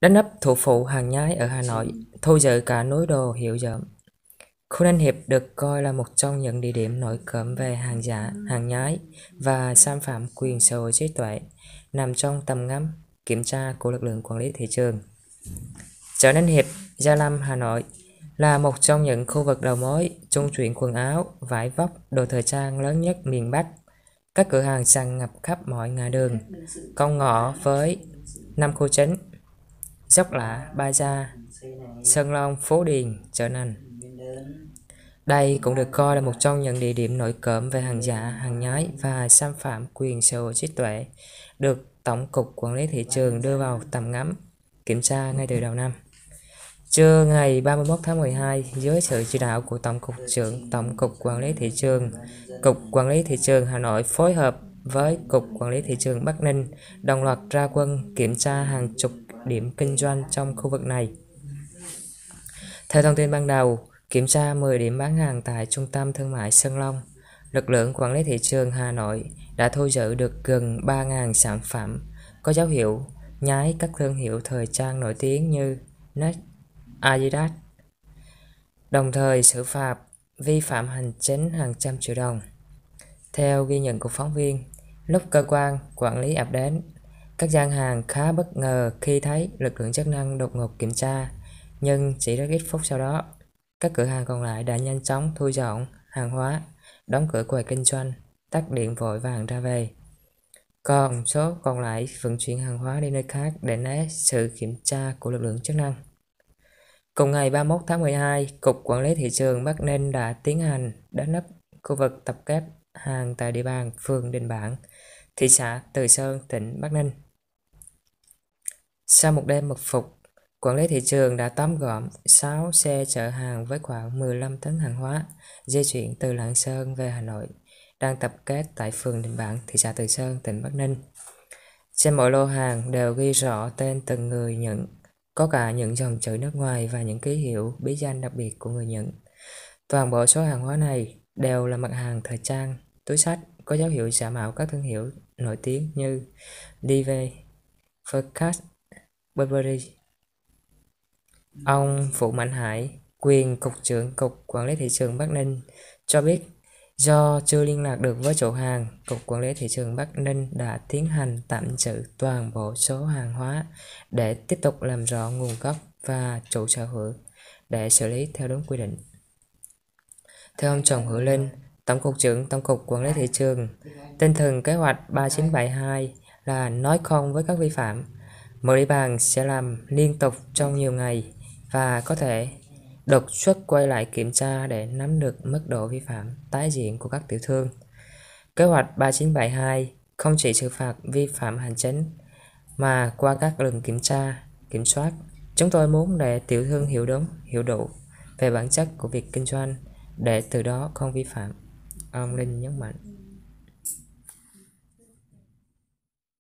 Đánh ấp thủ phụ hàng nhái ở Hà Nội, thu giữ cả núi đồ hiệu dởm. Khu Ninh Hiệp được coi là một trong những địa điểm nổi cộm về hàng giả, hàng nhái và xâm phạm quyền sở hữu trí tuệ, nằm trong tầm ngắm kiểm tra của lực lượng quản lý thị trường. Chợ Ninh Hiệp, Gia Lâm, Hà Nội là một trong những khu vực đầu mối trung chuyển quần áo, vải vóc, đồ thời trang lớn nhất miền Bắc. Các cửa hàng tràn ngập khắp mọi ngã đường, con ngõ với năm khu chính Dốc Lã, Ba Gia, Sơn Long, Phố Điền, Chợ Nành. Đây cũng được coi là một trong những địa điểm nổi cộm về hàng giả, hàng nhái và xâm phạm quyền sở hữu trí tuệ, được Tổng cục Quản lý Thị trường đưa vào tầm ngắm, kiểm tra ngay từ đầu năm. Trưa ngày 31 tháng 12, dưới sự chỉ đạo của Tổng cục trưởng Tổng cục Quản lý Thị trường, Cục Quản lý Thị trường Hà Nội phối hợp với Cục Quản lý Thị trường Bắc Ninh đồng loạt ra quân kiểm tra hàng chục điểm kinh doanh trong khu vực này. Theo thông tin ban đầu, kiểm tra 10 điểm bán hàng tại trung tâm thương mại Sơn Long, lực lượng quản lý thị trường Hà Nội đã thu giữ được gần 3.000 sản phẩm có dấu hiệu nhái các thương hiệu thời trang nổi tiếng như Nike, Adidas, đồng thời xử phạt vi phạm hành chính hàng trăm triệu đồng. Theo ghi nhận của phóng viên, lúc cơ quan quản lý ập đến, các gian hàng khá bất ngờ khi thấy lực lượng chức năng đột ngột kiểm tra, nhưng chỉ rất ít phút sau đó, các cửa hàng còn lại đã nhanh chóng thu dọn hàng hóa, đóng cửa quầy kinh doanh, tắt điện vội vàng ra về. Còn số còn lại vận chuyển hàng hóa đi nơi khác để né sự kiểm tra của lực lượng chức năng. Cùng ngày 31 tháng 12, Cục Quản lý Thị trường Bắc Ninh đã tiến hành đá nắp khu vực tập kết hàng tại địa bàn phường Đình Bảng, thị xã Từ Sơn, tỉnh Bắc Ninh. Sau một đêm mật phục, quản lý thị trường đã tóm gọn 6 xe chở hàng với khoảng 15 tấn hàng hóa di chuyển từ Lạng Sơn về Hà Nội, đang tập kết tại phường Định Bảng, thị xã Từ Sơn, tỉnh Bắc Ninh. Trên mỗi lô hàng đều ghi rõ tên từng người nhận, có cả những dòng chữ nước ngoài và những ký hiệu bí danh đặc biệt của người nhận. Toàn bộ số hàng hóa này đều là mặt hàng thời trang, túi sách có dấu hiệu giả mạo các thương hiệu nổi tiếng như DV, Vercast, Burberry. Ông Phụ Mạnh Hải, quyền Cục trưởng Cục Quản lý Thị trường Bắc Ninh cho biết do chưa liên lạc được với chủ hàng, Cục Quản lý Thị trường Bắc Ninh đã tiến hành tạm giữ toàn bộ số hàng hóa để tiếp tục làm rõ nguồn gốc và chủ sở hữu để xử lý theo đúng quy định. Theo ông Trần Hữu Linh, Tổng cục trưởng Tổng cục Quản lý Thị trường, tinh thần kế hoạch 3972 là nói không với các vi phạm, Mỗi bàn sẽ làm liên tục trong nhiều ngày và có thể đột xuất quay lại kiểm tra để nắm được mức độ vi phạm tái diễn của các tiểu thương. Kế hoạch 3972 không chỉ xử phạt vi phạm hành chính mà qua các lần kiểm tra, kiểm soát, chúng tôi muốn để tiểu thương hiểu đúng, hiểu đủ về bản chất của việc kinh doanh để từ đó không vi phạm. Ông Linh nhấn mạnh.